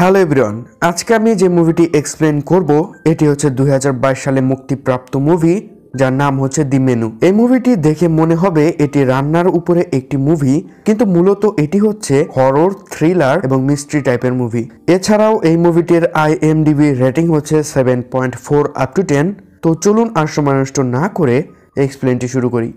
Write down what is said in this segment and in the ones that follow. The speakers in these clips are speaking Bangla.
হ্যালো এভরিওয়ান আজকে আমি যে মুভিটি এক্সপ্লেন করব এটি হচ্ছে দুই সালে মুক্তিপ্রাপ্ত মুভি যার নাম হচ্ছে দি মেনু এই মুভিটি দেখে মনে হবে এটি রান্নার উপরে একটি মুভি কিন্তু মূলত এটি হচ্ছে হরর থ্রিলার এবং মিস্ট্রি টাইপের মুভি এছাড়াও এই মুভিটির আই এম ডিবি রেটিং হচ্ছে seven point four up to ten তো চলুন আর সময় নষ্ট না করে এক্সপ্লেনটি শুরু করি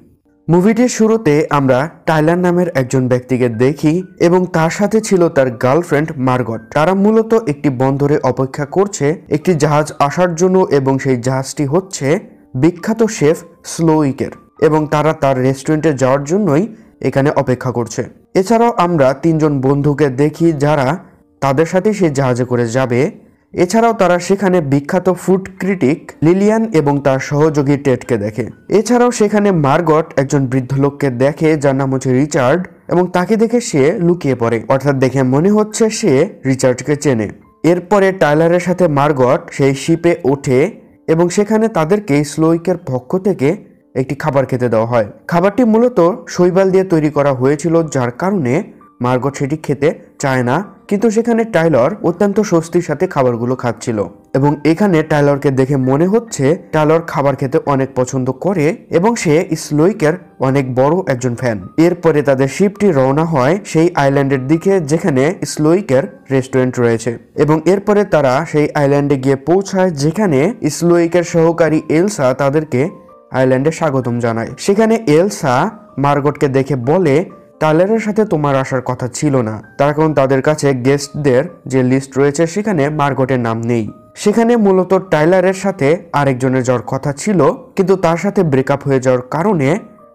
মুভিটির শুরুতে আমরা টাইলার নামের একজন ব্যক্তিকে দেখি এবং তার সাথে ছিল তার গার্লফ্রেন্ড মার্গট তারা মূলত একটি বন্দরে অপেক্ষা করছে একটি জাহাজ আসার জন্য এবং সেই জাহাজটি হচ্ছে বিখ্যাত শেফ স্লোইকের এবং তারা তার রেস্টুরেন্টে যাওয়ার জন্যই এখানে অপেক্ষা করছে এছাড়াও আমরা তিনজন বন্ধুকে দেখি যারা তাদের সাথে সেই জাহাজে করে যাবে এছাড়াও তারা সেখানে বিখ্যাত ফুড ক্রিটিক লিলিয়ান এবং তার সহযোগী টেটকে দেখে এছাড়াও সেখানে মার্গট একজন বৃদ্ধ লোককে দেখে যার নাম হচ্ছে রিচার্ড এবং তাকে দেখে সে লুকিয়ে পড়ে অর্থাৎ দেখে মনে হচ্ছে সে রিচার্ডকে চেনে এরপরে টাইলারের সাথে মার্গট সেই শিপে ওঠে এবং সেখানে তাদেরকে স্লোইকের পক্ষ থেকে একটি খাবার খেতে দেওয়া হয় খাবারটি মূলত শৈবাল দিয়ে তৈরি করা হয়েছিল যার কারণে মার্গট সেটি খেতে চায় না কিন্তু সেখানে টাইলর অত্যন্ত স্বস্তির সাথে খাবারগুলো খাচ্ছিল এবং এখানে টাইলরকে দেখে মনে হচ্ছে টাইলর খাবার খেতে অনেক পছন্দ করে এবং সে স্লোইকের অনেক বড় একজন ফ্যান এরপরে তাদের শিপটি রওনা হয় সেই আইল্যান্ডের দিকে যেখানে স্লোইকের রেস্টুরেন্ট রয়েছে এবং এরপরে তারা সেই আইল্যান্ডে গিয়ে পৌঁছায় যেখানে স্লোইকের সহকারী এলসা তাদেরকে আইল্যান্ডে স্বাগতম জানায় সেখানে এলসা মার্গটকে দেখে বলে টাইলারের সাথে তোমার আসার কথা ছিল না তার কারণ তাদের কাছে গেস্টদের যে লিস্ট রয়েছে সেখানে মার্গটের নাম নেই সেখানে মূলত টাইলারের সাথে আরেকজনের যাওয়ার কথা ছিল কিন্তু তার সাথে ব্রেকআপ হয়ে যাওয়ার কারণে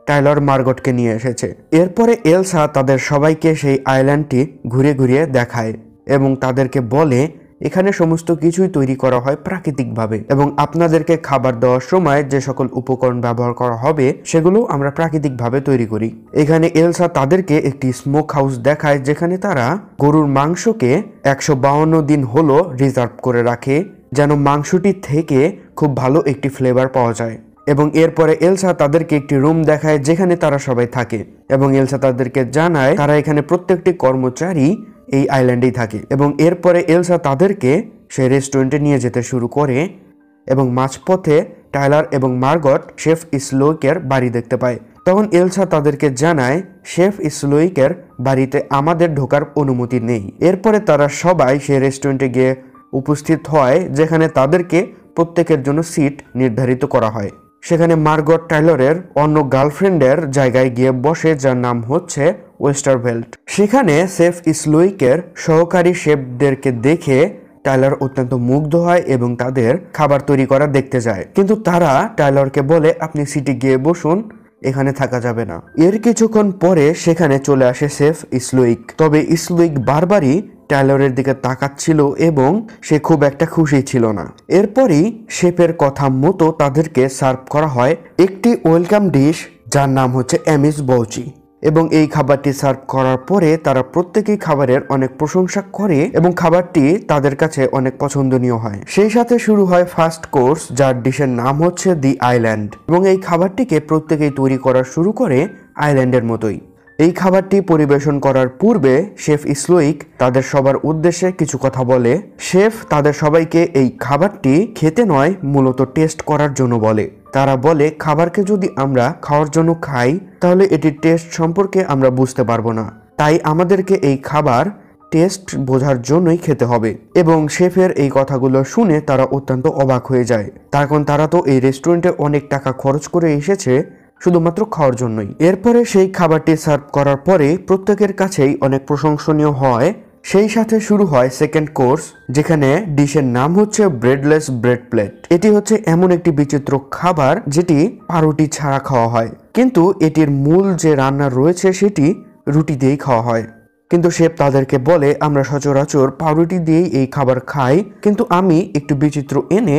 টাইলর মার্গটকে নিয়ে এসেছে এরপরে এলসা তাদের সবাইকে সেই আইল্যান্ডটি ঘুরে ঘুরিয়ে দেখায় এবং তাদেরকে বলে এখানে সমস্ত কিছুই তৈরি করা হয় প্রাকৃতিকভাবে এবং আপনাদেরকে খাবার দেওয়ার সময় যে সকল উপকরণ ব্যবহার করা হবে সেগুলো আমরা প্রাকৃতিকভাবে তৈরি করি এখানে এলসা তাদেরকে একটি স্মোক হাউস দেখায় যেখানে তারা গরুর মাংসকে একশো দিন হলো রিজার্ভ করে রাখে যেন মাংসটি থেকে খুব ভালো একটি ফ্লেভার পাওয়া যায় এবং এরপরে এলসা তাদেরকে একটি রুম দেখায় যেখানে তারা সবাই থাকে এবং এলসা তাদেরকে জানায় তারা এখানে প্রত্যেকটি কর্মচারী এই আইল্যান্ডেই থাকে এবং এরপরে এলসা তাদেরকে সে রেস্টুরেন্টে নিয়ে যেতে শুরু করে এবং মাঝপথে টাইলার এবং মার্গট শেফ ইসলোইকের বাড়ি দেখতে পায় তখন এলসা তাদেরকে জানায় শেফ ইসলোইকের বাড়িতে আমাদের ঢোকার অনুমতি নেই এরপরে তারা সবাই সেই রেস্টুরেন্টে গিয়ে উপস্থিত হয় যেখানে তাদেরকে প্রত্যেকের জন্য সিট নির্ধারিত করা হয় সেখানে মার্গট টাইলরের অন্য গার্লফ্রেন্ডের জায়গায় গিয়ে বসে যার নাম হচ্ছে ওয়েস্টারভেল্ট সেখানে সেফ ইসলুইকের সহকারী শেফদেরকে দেখে টাইলার অত্যন্ত মুগ্ধ হয় এবং তাদের খাবার তৈরি করা দেখতে যায় কিন্তু তারা টাইলারকে বলে আপনি সিটি গিয়ে বসুন এখানে থাকা যাবে না এর কিছুক্ষণ পরে সেখানে চলে আসে সেফ ইসলুইক তবে ইসলুইক বারবারই টাইলরের দিকে তাকাচ্ছিল এবং সে খুব একটা খুশি ছিল না এরপরই শেফের কথা মতো তাদেরকে সার্ভ করা হয় একটি ওয়েলকাম ডিশ যার নাম হচ্ছে অ্যামিস বৌচি এবং এই খাবারটি সার্ভ করার পরে তারা প্রত্যেকেই খাবারের অনেক প্রশংসা করে এবং খাবারটি তাদের কাছে অনেক পছন্দনীয় হয় সেই সাথে শুরু হয় ফার্স্ট কোর্স যার ডিশের নাম হচ্ছে দি আইল্যান্ড এবং এই খাবারটিকে প্রত্যেকেই তৈরি করা শুরু করে আইল্যান্ডের মতোই এই খাবারটি পরিবেশন করার পূর্বে শেফ ইসলোইক তাদের সবার উদ্দেশ্যে কিছু কথা বলে শেফ তাদের সবাইকে এই খাবারটি খেতে নয় মূলত টেস্ট করার জন্য বলে তারা বলে খাবারকে যদি আমরা খাওয়ার জন্য খাই তাহলে এটির টেস্ট সম্পর্কে আমরা বুঝতে পারবো না তাই আমাদেরকে এই খাবার টেস্ট বোঝার জন্যই খেতে হবে এবং শেফের এই কথাগুলো শুনে তারা অত্যন্ত অবাক হয়ে যায় তখন তারা তো এই রেস্টুরেন্টে অনেক টাকা খরচ করে এসেছে শুধুমাত্র খাওয়ার জন্যই এরপরে সেই খাবারটি সার্ভ করার পরে প্রত্যেকের কাছেই অনেক প্রশংসনীয় হয় সেই সাথে শুরু হয় সেকেন্ড কোর্স যেখানে ডিশের নাম হচ্ছে ব্রেডলেস ব্রেড প্লেট এটি হচ্ছে এমন একটি বিচিত্র খাবার যেটি পাউরুটি ছাড়া খাওয়া হয় কিন্তু এটির মূল যে রান্না রয়েছে সেটি রুটি দিয়েই খাওয়া হয় কিন্তু শেফ তাদেরকে বলে আমরা সচরাচর পাউরুটি দিয়েই এই খাবার খাই কিন্তু আমি একটু বিচিত্র এনে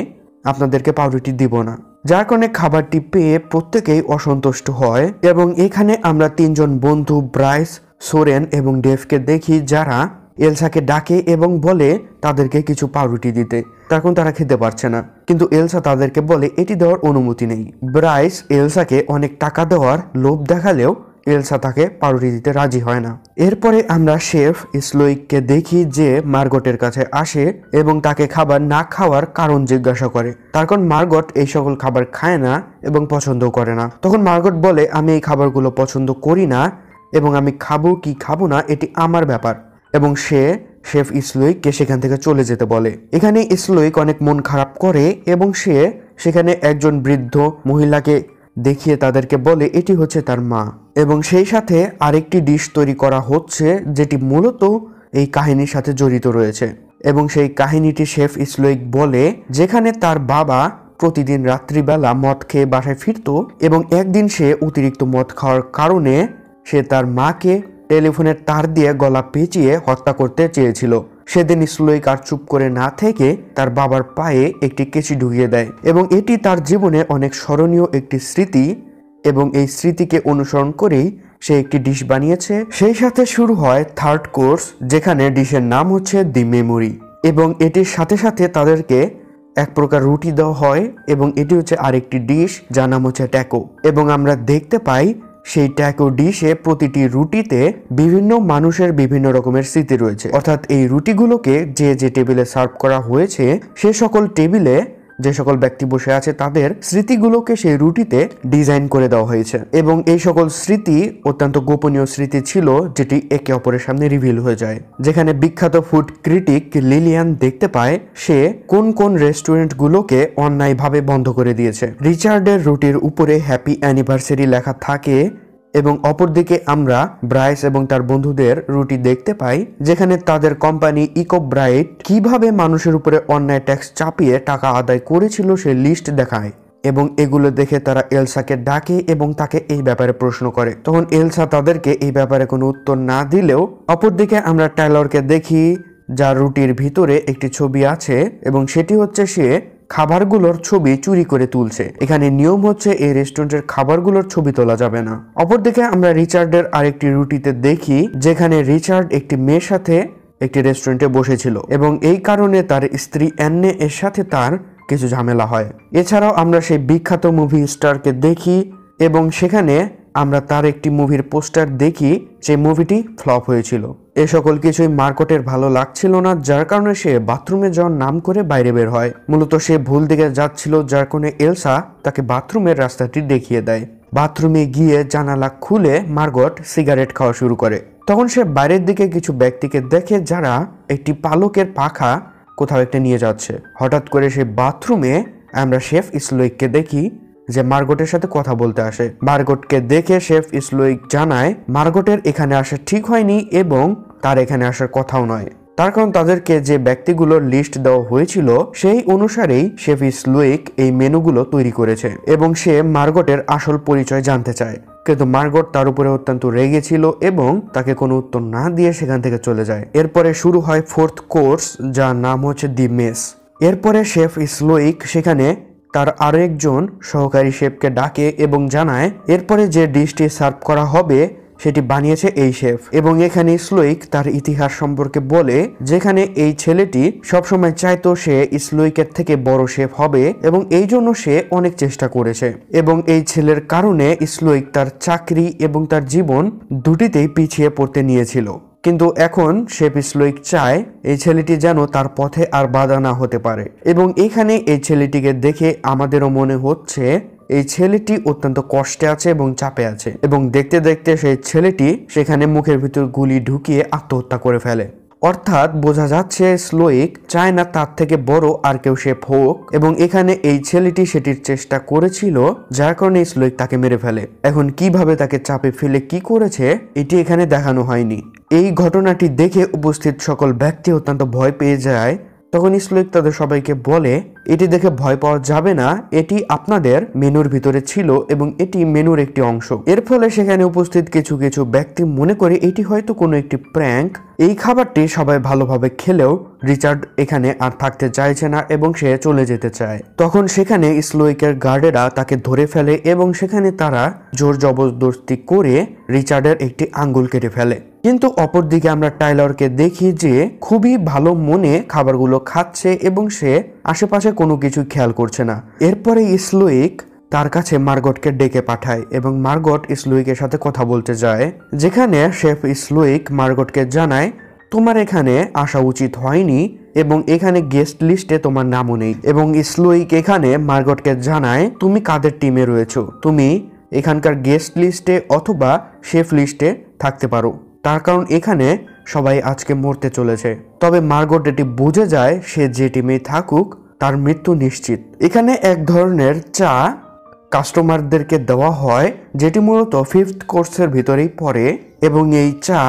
আপনাদেরকে পাউরুটি দিব না যার কারণে খাবারটি পেয়ে প্রত্যেকেই অসন্তুষ্ট হয় এবং এখানে আমরা তিনজন বন্ধু ব্রাইস সোরেন এবং ডেফকে দেখি যারা এলসাকে ডাকে এবং বলে তাদেরকে কিছু পাউরুটি দিতে তখন তারা খেতে পারছে না কিন্তু এলসা তাদেরকে বলে এটি দেওয়ার অনুমতি নেই ব্রাইস এলসাকে অনেক টাকা দেওয়ার লোভ দেখালেও এলসা তাকে পাউরুটি দিতে রাজি হয় না এরপরে আমরা শেফ স্লোইককে দেখি যে মার্গটের কাছে আসে এবং তাকে খাবার না খাওয়ার কারণ জিজ্ঞাসা করে তার কারণ মার্গট এই সকল খাবার খায় না এবং পছন্দ করে না তখন মার্গট বলে আমি এই খাবারগুলো পছন্দ করি না এবং আমি খাবো কি খাবো না এটি আমার ব্যাপার এবং সে শেফ ইসলোইককে সেখান থেকে চলে যেতে বলে এখানে ইসলুইক অনেক মন খারাপ করে এবং সে সেখানে একজন বৃদ্ধ মহিলাকে দেখিয়ে তাদেরকে বলে এটি হচ্ছে তার মা এবং সেই সাথে আরেকটি ডিশ তৈরি করা হচ্ছে যেটি মূলত এই কাহিনীর সাথে জড়িত রয়েছে এবং সেই কাহিনীটি শেফ ইসলোইক বলে যেখানে তার বাবা প্রতিদিন রাত্রিবেলা মদ খেয়ে বাসায় ফিরত এবং একদিন সে অতিরিক্ত মদ খাওয়ার কারণে সে তার মাকে টেলিফোনের তার দিয়ে গলা পেঁচিয়ে হত্যা করতে চেয়েছিল সেদিন কার চুপ করে না থেকে তার বাবার পায়ে একটি কেচি ঢুকিয়ে দেয় এবং এটি তার জীবনে অনেক স্মরণীয় একটি স্মৃতি এবং এই স্মৃতিকে অনুসরণ করেই সে একটি ডিশ বানিয়েছে সেই সাথে শুরু হয় থার্ড কোর্স যেখানে ডিশের নাম হচ্ছে দি মেমোরি এবং এটির সাথে সাথে তাদেরকে এক প্রকার রুটি দেওয়া হয় এবং এটি হচ্ছে আরেকটি ডিশ যার নাম হচ্ছে ট্যাকো এবং আমরা দেখতে পাই সেই ট্যাকো ডিশে প্রতিটি রুটিতে বিভিন্ন মানুষের বিভিন্ন রকমের স্মৃতি রয়েছে অর্থাৎ এই রুটিগুলোকে যে যে টেবিলে সার্ভ করা হয়েছে সে সকল টেবিলে যে সকল ব্যক্তি বসে আছে তাদের স্মৃতিগুলোকে সেই রুটিতে ডিজাইন করে দেওয়া হয়েছে এবং এই সকল স্মৃতি অত্যন্ত গোপনীয় স্মৃতি ছিল যেটি একে অপরের সামনে রিভিল হয়ে যায় যেখানে বিখ্যাত ফুড ক্রিটিক লিলিয়ান দেখতে পায় সে কোন কোন রেস্টুরেন্টগুলোকে অন্যায়ভাবে বন্ধ করে দিয়েছে রিচার্ডের রুটির উপরে হ্যাপি অ্যানিভার্সারি লেখা থাকে এবং অপরদিকে আমরা ব্রাইস এবং তার বন্ধুদের রুটি দেখতে পাই যেখানে তাদের কোম্পানি ইকো ব্রাইট কিভাবে মানুষের উপরে অন্যায় ট্যাক্স চাপিয়ে টাকা আদায় করেছিল সে লিস্ট দেখায় এবং এগুলো দেখে তারা এলসাকে ডাকে এবং তাকে এই ব্যাপারে প্রশ্ন করে তখন এলসা তাদেরকে এই ব্যাপারে কোনো উত্তর না দিলেও অপরদিকে আমরা টাইলরকে দেখি যার রুটির ভিতরে একটি ছবি আছে এবং সেটি হচ্ছে সে খাবারগুলোর ছবি চুরি করে তুলছে এখানে নিয়ম হচ্ছে এই রেস্টুরেন্টের খাবারগুলোর ছবি তোলা যাবে না অপরদিকে আমরা রিচার্ডের আরেকটি রুটিতে দেখি যেখানে রিচার্ড একটি মেয়ের সাথে একটি রেস্টুরেন্টে বসেছিল এবং এই কারণে তার স্ত্রী অ্যান্নে এর সাথে তার কিছু ঝামেলা হয় এছাড়াও আমরা সেই বিখ্যাত মুভি স্টারকে দেখি এবং সেখানে আমরা তার একটি মুভির পোস্টার দেখি যে মুভিটি ফ্লপ হয়েছিল এ সকল কিছুই মার্কটের ভালো লাগছিল না যার কারণে সে বাথরুমে যাওয়ার নাম করে বাইরে বের হয় মূলত সে ভুল দিকে যাচ্ছিল যার কারণে এলসা তাকে বাথরুমের রাস্তাটি দেখিয়ে দেয় বাথরুমে গিয়ে জানালা খুলে মার্গট সিগারেট খাওয়া শুরু করে তখন সে বাইরের দিকে কিছু ব্যক্তিকে দেখে যারা একটি পালকের পাখা কোথাও একটা নিয়ে যাচ্ছে হঠাৎ করে সে বাথরুমে আমরা শেফ ইসলোইককে দেখি যে মার্গটের সাথে কথা বলতে আসে মার্গটকে দেখে শেফ ইসলোইক জানায় মার্গটের এখানে আসা ঠিক হয়নি এবং তার এখানে আসার কথাও নয় তার কারণ তাদেরকে যে ব্যক্তিগুলোর লিস্ট দেওয়া হয়েছিল সেই অনুসারেই শেফ লুইক এই মেনুগুলো তৈরি করেছে এবং সে মার্গটের আসল পরিচয় জানতে চায় কিন্তু মার্গট তার উপরে অত্যন্ত রেগে ছিল এবং তাকে কোনো উত্তর না দিয়ে সেখান থেকে চলে যায় এরপরে শুরু হয় ফোর্থ কোর্স যার নাম হচ্ছে দি মেস এরপরে শেফ ইসলোইক সেখানে তার আরেকজন সহকারী শেফকে ডাকে এবং জানায় এরপরে যে ডিশটি সার্ভ করা হবে সেটি বানিয়েছে এই শেফ এবং এখানে স্লোইক তার ইতিহাস সম্পর্কে বলে যেখানে এই ছেলেটি সবসময় চাইতো সে স্লোইকের থেকে বড় শেফ হবে এবং এই জন্য সে অনেক চেষ্টা করেছে এবং এই ছেলের কারণে স্লোইক তার চাকরি এবং তার জীবন দুটিতেই পিছিয়ে পড়তে নিয়েছিল কিন্তু এখন সে পিসলৈক চায় এই ছেলেটি যেন তার পথে আর বাধা না হতে পারে এবং এখানে এই ছেলেটিকে দেখে আমাদেরও মনে হচ্ছে এই ছেলেটি অত্যন্ত কষ্টে আছে এবং চাপে আছে এবং দেখতে দেখতে সেই ছেলেটি সেখানে মুখের ভিতর গুলি ঢুকিয়ে আত্মহত্যা করে ফেলে অর্থাৎ বোঝা যাচ্ছে স্লোয়িক চায় না তার থেকে বড় আর কেউ সে হোক এবং এখানে এই ছেলেটি সেটির চেষ্টা করেছিল যার কারণে স্লোয়িক তাকে মেরে ফেলে এখন কিভাবে তাকে চাপে ফেলে কি করেছে এটি এখানে দেখানো হয়নি এই ঘটনাটি দেখে উপস্থিত সকল ব্যক্তি অত্যন্ত ভয় পেয়ে যায় তখন স্লোয়িক তাদের সবাইকে বলে এটি দেখে ভয় পাওয়া যাবে না এটি আপনাদের মেনুর ভিতরে ছিল এবং এটি মেনুর একটি অংশ এর ফলে সেখানে উপস্থিত কিছু কিছু ব্যক্তি মনে করে এটি হয়তো কোনো একটি প্র্যাঙ্ক এই খাবারটি সবাই ভালোভাবে খেলেও রিচার্ড এখানে আর থাকতে চাইছে না এবং সে চলে যেতে চায় তখন সেখানে স্লোইকের গার্ডেরা তাকে ধরে ফেলে এবং সেখানে তারা জোর জবরদস্তি করে রিচার্ডের একটি আঙ্গুল কেটে ফেলে কিন্তু অপরদিকে আমরা টাইলরকে দেখি যে খুবই ভালো মনে খাবারগুলো খাচ্ছে এবং সে আশেপাশে কোনো কিছু খেয়াল করছে না এরপরে ইসলুইক তার কাছে মার্গটকে ডেকে পাঠায় এবং মার্গট ইসলুইকের সাথে কথা বলতে যায় যেখানে শেফ ইসলুইক মার্গটকে জানায় তোমার এখানে আসা উচিত হয়নি এবং এখানে গেস্ট লিস্টে তোমার নামও নেই এবং ইসলুইক এখানে মার্গটকে জানায় তুমি কাদের টিমে রয়েছো তুমি এখানকার গেস্ট লিস্টে অথবা শেফ লিস্টে থাকতে পারো তার কারণ এখানে সবাই আজকে মরতে চলেছে তবে মার্গট এটি বুঝে যায় সে যে টিমে থাকুক তার মৃত্যু নিশ্চিত এখানে এক ধরনের চা কাস্টমারদেরকে দেওয়া হয় যেটি মূলত ফিফথ কোর্সের ভিতরেই পড়ে এবং এই চা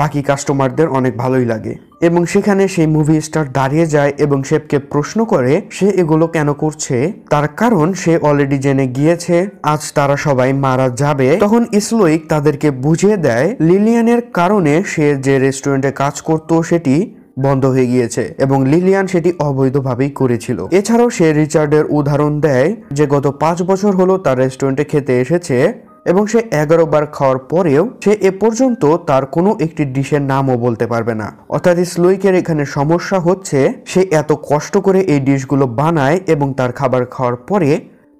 বাকি কাস্টমারদের অনেক ভালোই লাগে এবং সেখানে সেই মুভি স্টার দাঁড়িয়ে যায় এবং শেফকে প্রশ্ন করে সে এগুলো কেন করছে তার কারণ সে অলরেডি জেনে গিয়েছে আজ তারা সবাই মারা যাবে তখন ইসলোইক তাদেরকে বুঝিয়ে দেয় লিলিয়ানের কারণে সে যে রেস্টুরেন্টে কাজ করত সেটি বন্ধ হয়ে গিয়েছে এবং লিলিয়ান সেটি অবৈধভাবেই করেছিল এছাড়াও সে রিচার্ডের উদাহরণ দেয় যে গত পাঁচ বছর হলো তার রেস্টুরেন্টে খেতে এসেছে এবং সে এগারো বার খাওয়ার পরেও সে এ পর্যন্ত তার কোনো একটি ডিশের নামও বলতে পারবে না অর্থাৎ স্লুইকের এখানে সমস্যা হচ্ছে সে এত কষ্ট করে এই ডিশগুলো বানায় এবং তার খাবার খাওয়ার পরে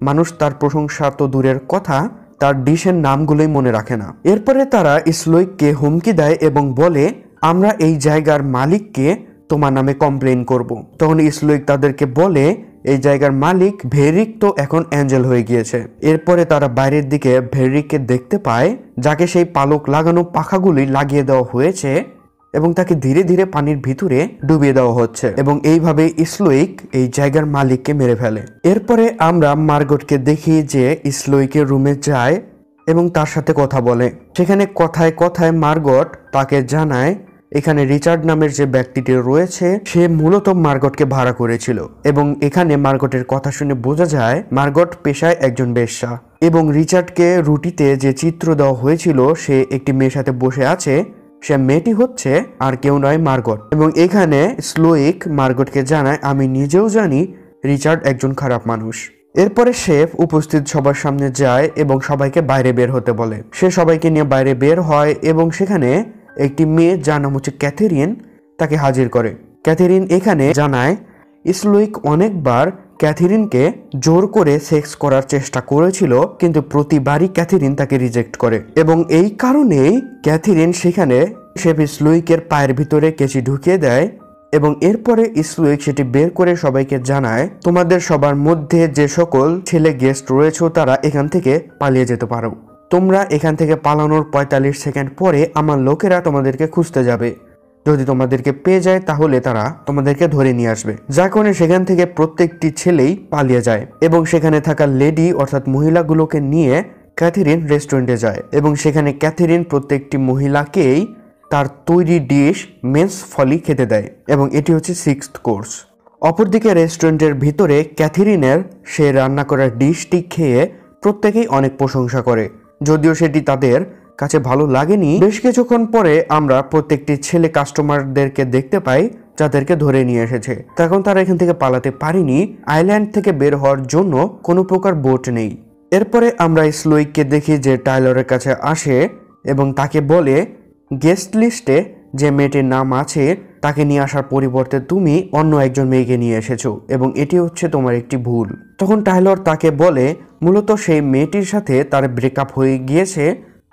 মানুষ তার প্রশংসা তো দূরের কথা তার ডিশের নামগুলোই মনে রাখে না এরপরে তারা স্লুইককে হুমকি দেয় এবং বলে আমরা এই জায়গার মালিককে তোমার নামে কমপ্লেন করব। তখন ইসলুইক তাদেরকে বলে এই জায়গার মালিক ভেরিক তো এখন অ্যাঞ্জেল হয়ে গিয়েছে এরপরে তারা বাইরের দিকে ভেরিককে দেখতে পায় যাকে সেই পালক লাগানো পাখাগুলি লাগিয়ে দেওয়া হয়েছে এবং তাকে ধীরে ধীরে পানির ভিতরে ডুবিয়ে দেওয়া হচ্ছে এবং এইভাবে ইসলোইক এই জায়গার মালিককে মেরে ফেলে এরপরে আমরা মার্গটকে দেখি যে ইসলোইকের রুমে যায় এবং তার সাথে কথা বলে সেখানে কথায় কথায় মার্গট তাকে জানায় এখানে রিচার্ড নামের যে ব্যক্তিটি রয়েছে সে মূলত মার্গটকে ভাড়া করেছিল এবং এখানে মার্গটের কথা শুনে বোঝা যায় মার্গট পেশায় একজন বেশ্যা এবং রিচার্ডকে রুটিতে যে চিত্র দেওয়া হয়েছিল সে একটি মেয়ের সাথে বসে আছে সে মেয়েটি হচ্ছে আর কেউ নয় মার্গট এবং এখানে স্লোইক মার্গটকে জানায় আমি নিজেও জানি রিচার্ড একজন খারাপ মানুষ এরপরে শেফ উপস্থিত সবার সামনে যায় এবং সবাইকে বাইরে বের হতে বলে সে সবাইকে নিয়ে বাইরে বের হয় এবং সেখানে একটি মেয়ে যার নাম হচ্ছে ক্যাথেরিন তাকে হাজির করে ক্যাথেরিন এখানে জানায় ইসলুইক অনেকবার ক্যাথেরিনকে জোর করে সেক্স করার চেষ্টা করেছিল কিন্তু প্রতিবারই ক্যাথেরিন তাকে রিজেক্ট করে এবং এই কারণেই ক্যাথেরিন সেখানে সেফ ইসলুইকের পায়ের ভিতরে কেচি ঢুকিয়ে দেয় এবং এরপরে ইসলুইক সেটি বের করে সবাইকে জানায় তোমাদের সবার মধ্যে যে সকল ছেলে গেস্ট রয়েছে তারা এখান থেকে পালিয়ে যেতে পারো তোমরা এখান থেকে পালানোর পঁয়তাল্লিশ সেকেন্ড পরে আমার লোকেরা তোমাদেরকে খুঁজতে যাবে যদি তোমাদেরকে পেয়ে যায় তাহলে তারা তোমাদেরকে ধরে নিয়ে আসবে যা করে সেখান থেকে প্রত্যেকটি ছেলেই পালিয়ে যায় এবং সেখানে থাকা লেডি অর্থাৎ মহিলাগুলোকে নিয়ে ক্যাথেরিন রেস্টুরেন্টে যায় এবং সেখানে ক্যাথেরিন প্রত্যেকটি মহিলাকেই তার তৈরি ডিশ মেন্স ফলি খেতে দেয় এবং এটি হচ্ছে সিক্স কোর্স অপরদিকে রেস্টুরেন্টের ভিতরে ক্যাথেরিনের সে রান্না করা ডিশটি খেয়ে প্রত্যেকেই অনেক প্রশংসা করে যদিও সেটি তাদের কাছে ভালো লাগেনি বেশ কিছুক্ষণ পরে আমরা প্রত্যেকটি ছেলে কাস্টমারদেরকে দেখতে পাই যাদেরকে ধরে নিয়ে এসেছে তখন তারা এখান থেকে পালাতে পারেনি আইল্যান্ড থেকে বের হওয়ার জন্য কোনো প্রকার বোট নেই এরপরে আমরা স্লোইককে দেখি যে টাইলরের কাছে আসে এবং তাকে বলে গেস্ট লিস্টে যে মেয়েটির নাম আছে তাকে নিয়ে আসার পরিবর্তে তুমি অন্য একজন মেয়েকে নিয়ে এসেছো এবং এটি হচ্ছে তোমার একটি ভুল তখন টাইলর তাকে বলে মূলত সেই মেয়েটির সাথে তার ব্রেকআপ হয়ে গিয়েছে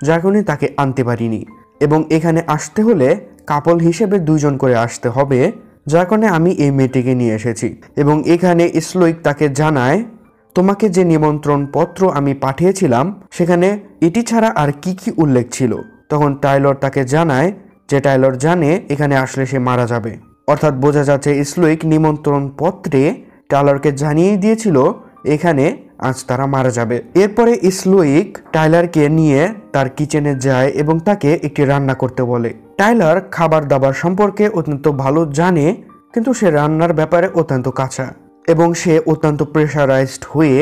যার কারণে তাকে আনতে পারিনি এবং এখানে আসতে হলে কাপল হিসেবে দুজন করে আসতে হবে যার কারণে আমি এই মেয়েটিকে নিয়ে এসেছি এবং এখানে ইসলোইক তাকে জানায় তোমাকে যে নিমন্ত্রণ পত্র আমি পাঠিয়েছিলাম সেখানে এটি ছাড়া আর কি কি উল্লেখ ছিল তখন টাইলর তাকে জানায় যে টাইলর জানে এখানে আসলে সে মারা যাবে অর্থাৎ বোঝা যাচ্ছে ইসলোইক নিমন্ত্রণ পত্রে টাইলরকে জানিয়ে দিয়েছিল এখানে আজ তারা মারা যাবে এরপরে ইসলুইক টাইলারকে নিয়ে তার কিচেনে যায় এবং তাকে একটি রান্না করতে বলে টাইলার খাবার দাবার সম্পর্কে অত্যন্ত ভালো জানে কিন্তু সে রান্নার ব্যাপারে অত্যন্ত কাঁচা এবং সে অত্যন্ত প্রেশারাইজড হয়ে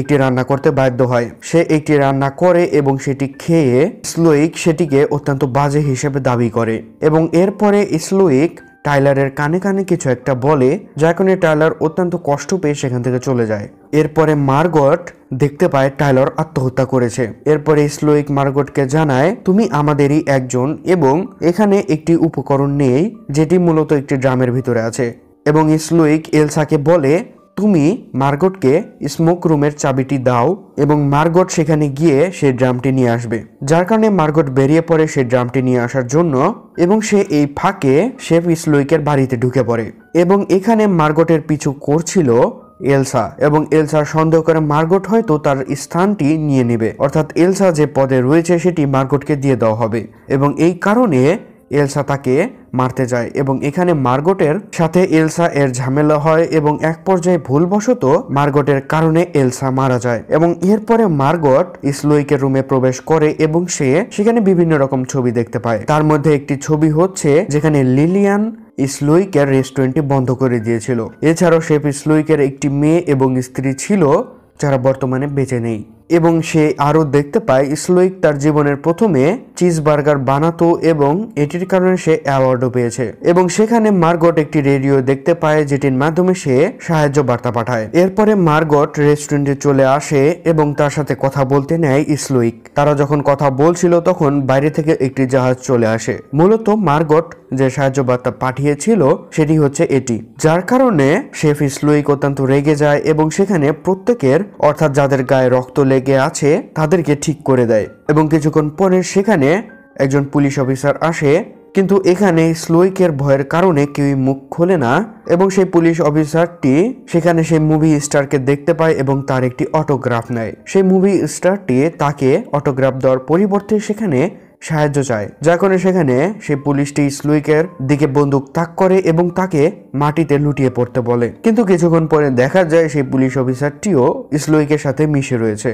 একটি রান্না করতে বাধ্য হয় সে একটি রান্না করে এবং সেটি খেয়ে স্লোইক সেটিকে অত্যন্ত বাজে হিসেবে দাবি করে এবং এরপরে স্লোইক টাইলারের কানে কানে কিছু একটা বলে যা কারণে টাইলার অত্যন্ত কষ্ট পেয়ে সেখান থেকে চলে যায় এরপরে মার্গট দেখতে পায় টাইলর আত্মহত্যা করেছে এরপরে স্লোইক মার্গটকে জানায় তুমি আমাদেরই একজন এবং এখানে একটি উপকরণ নেই যেটি মূলত একটি ড্রামের ভিতরে আছে এবং স্লোইক এলসাকে বলে তুমি মার্গটকে স্মোক রুমের চাবিটি দাও এবং মার্গট সেখানে গিয়ে সে ড্রামটি নিয়ে আসবে যার কারণে মার্গট বেরিয়ে পড়ে সে ড্রামটি নিয়ে আসার জন্য এবং সে এই ফাঁকে শেফ ইসলোইকের বাড়িতে ঢুকে পড়ে এবং এখানে মার্গটের পিছু করছিল এলসা এবং এলসা সন্দেহ করে মার্গট হয়তো তার স্থানটি নিয়ে নেবে অর্থাৎ এলসা যে পদে রয়েছে সেটি মার্গটকে দিয়ে দেওয়া হবে এবং এই কারণে এলসা তাকে মারতে যায় এবং এখানে মার্গটের সাথে এলসা এর ঝামেলা হয় এবং এক পর্যায়ে ভুলবশত মার্গটের কারণে এলসা মারা যায় এবং এরপরে মার্গট ইসলোইকের রুমে প্রবেশ করে এবং সে সেখানে বিভিন্ন রকম ছবি দেখতে পায় তার মধ্যে একটি ছবি হচ্ছে যেখানে লিলিয়ান ইসলোইকের রেস্টুরেন্টটি বন্ধ করে দিয়েছিল এছাড়াও শেফ ইসলুইকের একটি মেয়ে এবং স্ত্রী ছিল যারা বর্তমানে বেঁচে নেই এবং সে আরও দেখতে পায় স্লোইক তার জীবনের প্রথমে চিজ বার্গার বানাতো এবং এটির কারণে সে অ্যাওয়ার্ডও পেয়েছে এবং সেখানে মার্গট একটি রেডিও দেখতে পায় যেটির মাধ্যমে সে সাহায্য বার্তা পাঠায় এরপরে মার্গট রেস্টুরেন্টে চলে আসে এবং তার সাথে কথা বলতে নেয় স্লোইক তারা যখন কথা বলছিল তখন বাইরে থেকে একটি জাহাজ চলে আসে মূলত মার্গট যে সাহায্য বার্তা পাঠিয়েছিল সেটি হচ্ছে এটি যার কারণে শেফ স্লোইক অত্যন্ত রেগে যায় এবং সেখানে প্রত্যেকের অর্থাৎ যাদের গায়ে রক্ত লেগে লেগে আছে তাদেরকে ঠিক করে দেয় এবং কিছুক্ষণ পরে সেখানে একজন পুলিশ অফিসার আসে কিন্তু এখানে স্লোইকের ভয়ের কারণে কেউই মুখ খোলে না এবং সেই পুলিশ অফিসারটি সেখানে সেই মুভি স্টারকে দেখতে পায় এবং তার একটি অটোগ্রাফ নেয় সেই মুভি স্টারটি তাকে অটোগ্রাফ দেওয়ার পরিবর্তে সেখানে সাহায্য চায় জাকনের সেখানে সে পুলিশটি স্লুইকের দিকে বন্দুক তাক করে এবং তাকে মাটিতে লুটিয়ে পড়তে বলে কিন্তু কিছুক্ষণ পরে দেখা যায় সেই পুলিশ অফিসারটিও স্লুইকের সাথে মিশে রয়েছে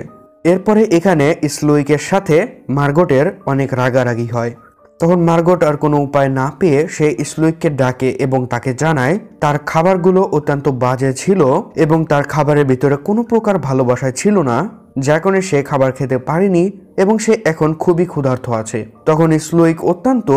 এরপরে এখানে স্লুইকের সাথে মার্গটের অনেক রাগারাগি হয় তখন মার্গট আর কোনো উপায় না পেয়ে সে স্লুইককে ডাকে এবং তাকে জানায় তার খাবারগুলো অত্যন্ত বাজে ছিল এবং তার খাবারের ভিতরে কোনো প্রকার ভালোবাসায় ছিল না যার কারণে সে খাবার খেতে পারেনি এবং সে এখন খুবই ক্ষুধার্ত আছে তখন স্লোইক অত্যন্ত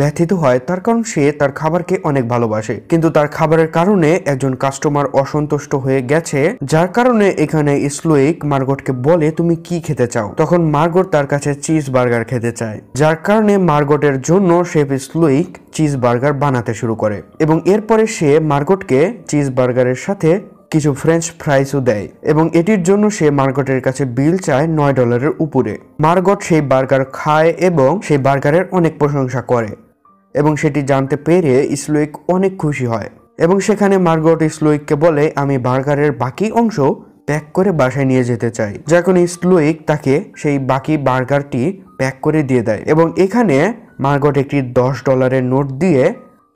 ব্যথিত হয় তার কারণ সে তার খাবারকে অনেক ভালোবাসে কিন্তু তার খাবারের কারণে একজন কাস্টমার অসন্তুষ্ট হয়ে গেছে যার কারণে এখানে স্লোইক মার্গটকে বলে তুমি কি খেতে চাও তখন মার্গট তার কাছে চিজ বার্গার খেতে চায় যার কারণে মার্গটের জন্য শেফ স্লোইক চিজ বার্গার বানাতে শুরু করে এবং এরপরে সে মার্গটকে চিজ বার্গারের সাথে কিছু ফ্রেঞ্চ ফ্রাইসও দেয় এবং এটির জন্য সে মার্গটের কাছে বিল চায় নয় ডলারের উপরে মার্গট সেই বার্গার খায় এবং সেই বার্গারের অনেক প্রশংসা করে এবং সেটি জানতে পেরে ইসলোইক অনেক খুশি হয় এবং সেখানে মার্গট ইসলোইককে বলে আমি বার্গারের বাকি অংশ প্যাক করে বাসায় নিয়ে যেতে চাই যখন ইসলোইক তাকে সেই বাকি বার্গারটি প্যাক করে দিয়ে দেয় এবং এখানে মার্গট একটি দশ ডলারের নোট দিয়ে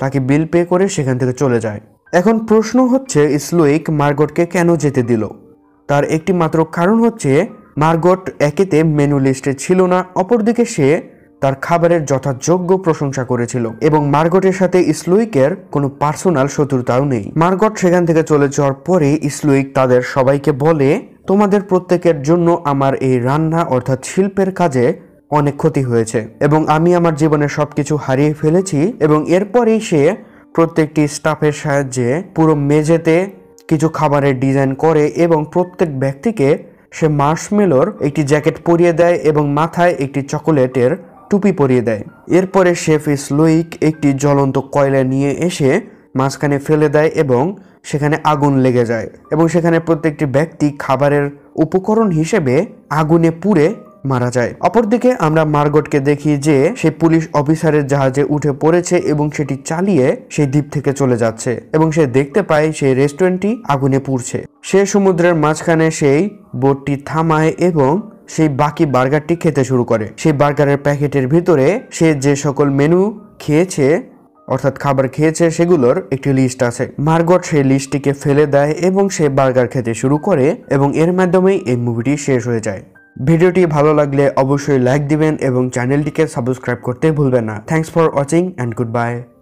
তাকে বিল পে করে সেখান থেকে চলে যায় এখন প্রশ্ন হচ্ছে স্লুইক মার্গটকে কেন যেতে দিল তার একটি মাত্র কারণ হচ্ছে মার্গট একেতে মেনু লিস্টে ছিল না অপরদিকে সে তার খাবারের যথাযোগ্য প্রশংসা করেছিল এবং মার্গটের সাথে ইসলুইকের কোনো পার্সোনাল শত্রুতাও নেই মার্গট সেখান থেকে চলে যাওয়ার পরে ইসলুইক তাদের সবাইকে বলে তোমাদের প্রত্যেকের জন্য আমার এই রান্না অর্থাৎ শিল্পের কাজে অনেক ক্ষতি হয়েছে এবং আমি আমার জীবনে সবকিছু হারিয়ে ফেলেছি এবং এরপরেই সে প্রত্যেকটি স্টাফের সাহায্যে পুরো মেঝেতে কিছু খাবারের ডিজাইন করে এবং প্রত্যেক ব্যক্তিকে সে মার্শমেলোর একটি জ্যাকেট পরিয়ে দেয় এবং মাথায় একটি চকোলেটের টুপি পরিয়ে দেয় এরপরে শেফ লুইক একটি জ্বলন্ত কয়লা নিয়ে এসে মাঝখানে ফেলে দেয় এবং সেখানে আগুন লেগে যায় এবং সেখানে প্রত্যেকটি ব্যক্তি খাবারের উপকরণ হিসেবে আগুনে পুড়ে মারা যায় অপরদিকে আমরা মার্গটকে দেখি যে সেই পুলিশ অফিসারের জাহাজে উঠে পড়েছে এবং সেটি চালিয়ে সেই দ্বীপ থেকে চলে যাচ্ছে এবং সে দেখতে পায় সেই রেস্টুরেন্টটি আগুনে পুড়ছে সে সমুদ্রের মাঝখানে সেই বোটটি থামায় এবং সেই বাকি বার্গারটি খেতে শুরু করে সেই বার্গারের প্যাকেটের ভিতরে সে যে সকল মেনু খেয়েছে অর্থাৎ খাবার খেয়েছে সেগুলোর একটি লিস্ট আছে মার্গট সেই লিস্টটিকে ফেলে দেয় এবং সে বার্গার খেতে শুরু করে এবং এর মাধ্যমেই এই মুভিটি শেষ হয়ে যায় ভিডিওটি ভালো লাগলে অবশ্যই লাইক দিবেন এবং চ্যানেলটিকে সাবস্ক্রাইব করতে ভুলবেন না thanks for watching and good bye